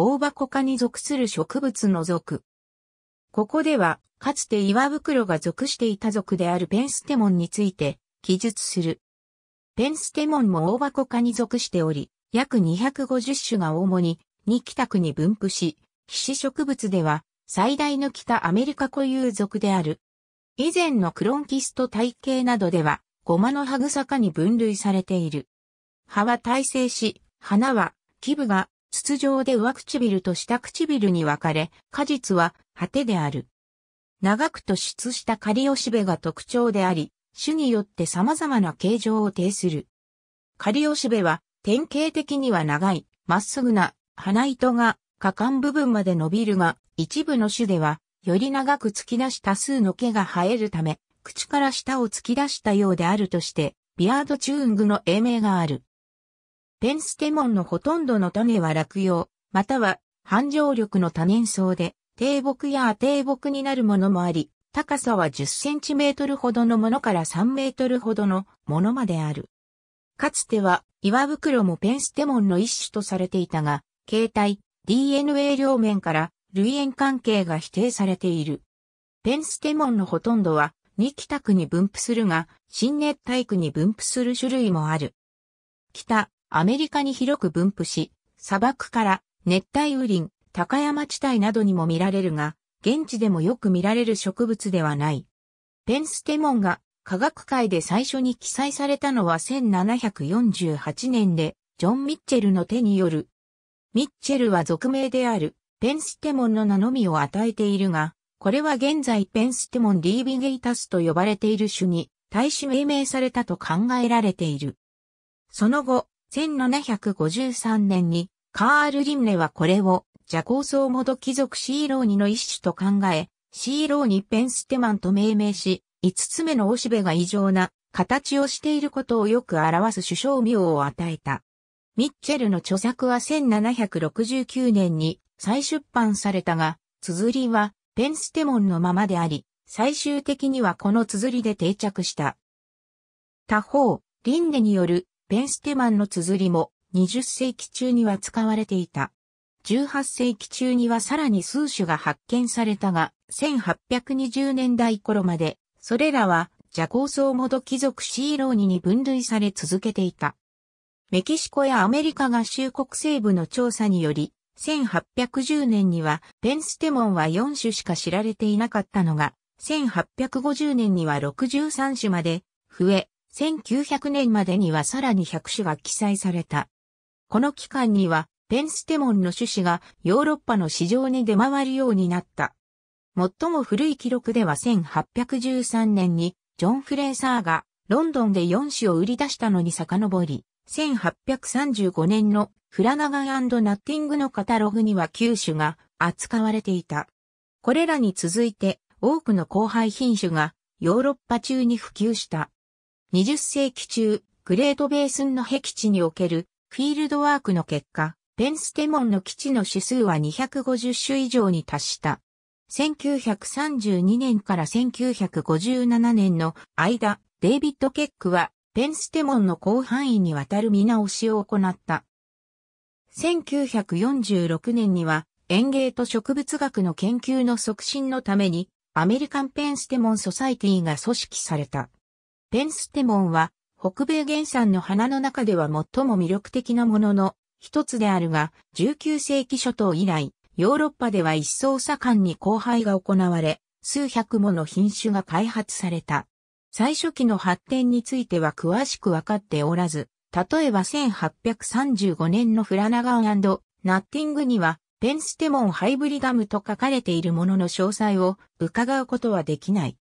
大箱科に属する植物の属。ここでは、かつて岩袋が属していた属であるペンステモンについて記述する。ペンステモンも大箱科に属しており、約250種が主に2北区に分布し、皮脂植物では最大の北アメリカ固有属である。以前のクロンキスト体系などでは、ゴマの葉草科に分類されている。葉は耐性し、花は、基部が筒状で上唇と下唇に分かれ、果実は果てである。長く突出した仮押しべが特徴であり、種によって様々な形状を呈する。仮押しべは典型的には長い、まっすぐな花糸が果敢部分まで伸びるが、一部の種では、より長く突き出した数の毛が生えるため、口から舌を突き出したようであるとして、ビアードチューングの英名がある。ペンステモンのほとんどの種は落葉、または繁盛力の多年草で、低木や低木になるものもあり、高さは10センチメートルほどのものから3メートルほどのものまである。かつては岩袋もペンステモンの一種とされていたが、形態、DNA 両面から類縁関係が否定されている。ペンステモンのほとんどは二北区に分布するが、新熱帯区に分布する種類もある。北、アメリカに広く分布し、砂漠から熱帯雨林、高山地帯などにも見られるが、現地でもよく見られる植物ではない。ペンステモンが科学界で最初に記載されたのは1748年で、ジョン・ミッチェルの手による。ミッチェルは俗名である、ペンステモンの名のみを与えているが、これは現在ペンステモン・リービゲイタスと呼ばれている種に、対し命名されたと考えられている。その後、1753年にカール・リンネはこれを邪行僧モド貴族シーローニの一種と考え、シーローニ・ペンステマンと命名し、五つ目のおしべが異常な形をしていることをよく表す首相名を与えた。ミッチェルの著作は1769年に再出版されたが、綴りはペンステモンのままであり、最終的にはこの綴りで定着した。他方、リンネによるペンステマンの綴りも20世紀中には使われていた。18世紀中にはさらに数種が発見されたが、1820年代頃まで、それらは、ジャコーソモド貴族シーローニに分類され続けていた。メキシコやアメリカ合衆国西部の調査により、1810年には、ペンステモンは4種しか知られていなかったのが、1850年には63種まで、増え、1900年までにはさらに100種が記載された。この期間には、ペンステモンの種子がヨーロッパの市場に出回るようになった。最も古い記録では1813年に、ジョン・フレーサーがロンドンで4種を売り出したのに遡り、1835年のフラナガンナッティングのカタログには9種が扱われていた。これらに続いて多くの後輩品種がヨーロッパ中に普及した。20世紀中、グレートベースンの壁地におけるフィールドワークの結果、ペンステモンの基地の指数は250種以上に達した。1932年から1957年の間、デイビッド・ケックは、ペンステモンの広範囲にわたる見直しを行った。1946年には、園芸と植物学の研究の促進のために、アメリカン・ペンステモン・ソサイティが組織された。ペンステモンは、北米原産の花の中では最も魅力的なものの一つであるが、19世紀初頭以来、ヨーロッパでは一層盛んに交配が行われ、数百もの品種が開発された。最初期の発展については詳しくわかっておらず、例えば1835年のフラナガンナッティングには、ペンステモンハイブリダムと書かれているものの詳細を伺うことはできない。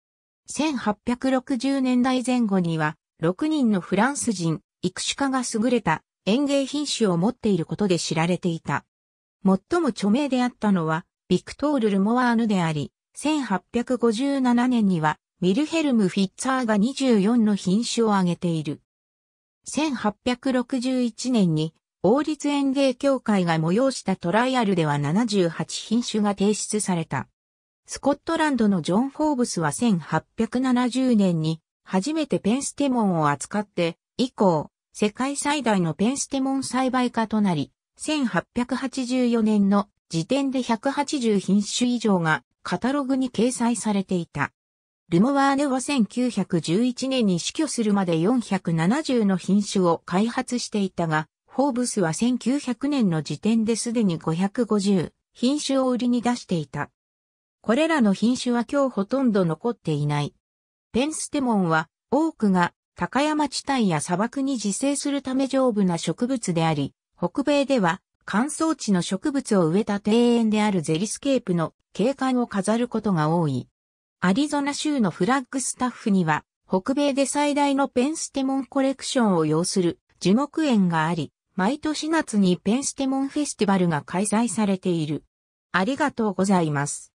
1860年代前後には、6人のフランス人、育種家が優れた園芸品種を持っていることで知られていた。最も著名であったのは、ビクトール・ルモワーヌであり、1857年には、ウィルヘルム・フィッツァーが24の品種を挙げている。1861年に、王立園芸協会が催したトライアルでは78品種が提出された。スコットランドのジョン・フォーブスは1870年に初めてペンステモンを扱って以降世界最大のペンステモン栽培家となり1884年の時点で180品種以上がカタログに掲載されていた。ルモワーネは1911年に死去するまで470の品種を開発していたが、フォーブスは1900年の時点ですでに550品種を売りに出していた。これらの品種は今日ほとんど残っていない。ペンステモンは多くが高山地帯や砂漠に自生するため丈夫な植物であり、北米では乾燥地の植物を植えた庭園であるゼリスケープの景観を飾ることが多い。アリゾナ州のフラッグスタッフには、北米で最大のペンステモンコレクションを要する樹木園があり、毎年夏にペンステモンフェスティバルが開催されている。ありがとうございます。